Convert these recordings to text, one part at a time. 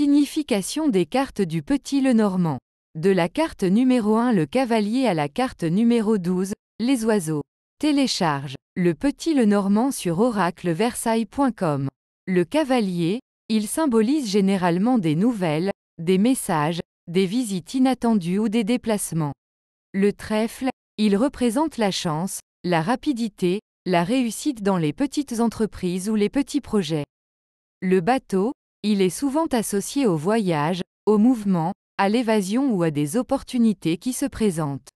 Signification des cartes du Petit Lenormand. De la carte numéro 1 le cavalier à la carte numéro 12, les oiseaux. Télécharge. Le Petit Lenormand sur oracleversailles.com. Le cavalier, il symbolise généralement des nouvelles, des messages, des visites inattendues ou des déplacements. Le trèfle, il représente la chance, la rapidité, la réussite dans les petites entreprises ou les petits projets. Le bateau, il est souvent associé au voyage, au mouvement, à l'évasion ou à des opportunités qui se présentent.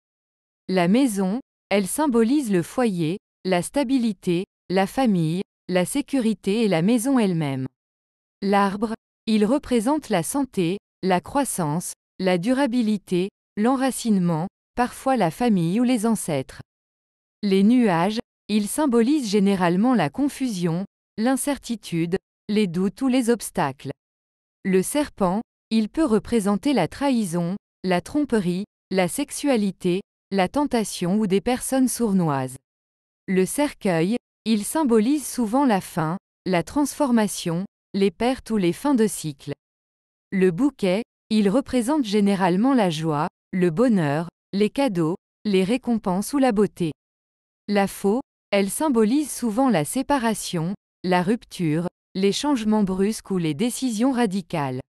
La maison, elle symbolise le foyer, la stabilité, la famille, la sécurité et la maison elle-même. L'arbre, il représente la santé, la croissance, la durabilité, l'enracinement, parfois la famille ou les ancêtres. Les nuages, ils symbolisent généralement la confusion, l'incertitude, les doutes ou les obstacles. Le serpent, il peut représenter la trahison, la tromperie, la sexualité, la tentation ou des personnes sournoises. Le cercueil, il symbolise souvent la fin, la transformation, les pertes ou les fins de cycle. Le bouquet, il représente généralement la joie, le bonheur, les cadeaux, les récompenses ou la beauté. La faux, elle symbolise souvent la séparation, la rupture, les changements brusques ou les décisions radicales.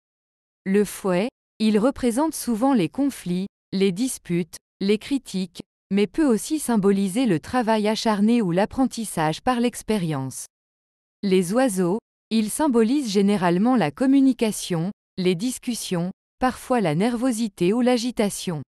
Le fouet, il représente souvent les conflits, les disputes, les critiques, mais peut aussi symboliser le travail acharné ou l'apprentissage par l'expérience. Les oiseaux, ils symbolisent généralement la communication, les discussions, parfois la nervosité ou l'agitation.